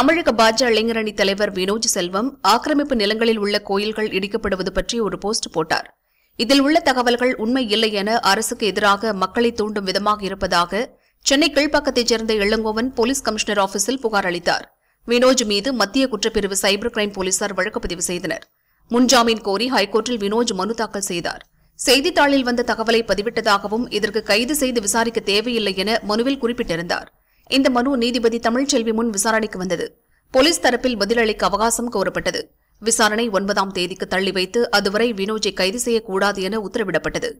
தமிழக பாஜ இளைஞரணி தலைவர் வினோஜ் செல்வம் ஆக்கிரமிப்பு நிலங்களில் உள்ள கோயில்கள் இடிக்கப்படுவது பற்றி ஒரு போஸ்ட் போட்டார் இதில் உள்ள தகவல்கள் உண்மை இல்லை என அரசுக்கு எதிராக மக்களை தூண்டும் விதமாக இருப்பதாக சென்னை கீழ்ப்பாக்கத்தைச் சேர்ந்த இளங்கோவன் போலீஸ் கமிஷனர் ஆபீஸில் புகார் அளித்தார் வினோஜ் மீது மத்திய குற்றப்பிரிவு சைபர் கிரைம் போலீசார் வழக்கு பதிவு செய்தனர் முன்ஜாமீன் கோரி ஹைகோர்ட்டில் வினோஜ் மனு தாக்கல் செய்தார் செய்தித்தாளில் வந்த தகவலை பதிவிட்டதாகவும் இதற்கு கைது செய்து விசாரிக்க தேவையில்லை என மனுவில் குறிப்பிட்டிருந்தாா் இந்த மனு நீதிபதி தமிழ்ச்செல்வி முன் விசாரணைக்கு வந்தது போலீஸ் தரப்பில் பதிலளிக்க அவகாசம் கோரப்பட்டது விசாரணை ஒன்பதாம் தேதிக்கு தள்ளி வைத்து அதுவரை வினோஜை கைது செய்யக்கூடாது என உத்தரவிடப்பட்டது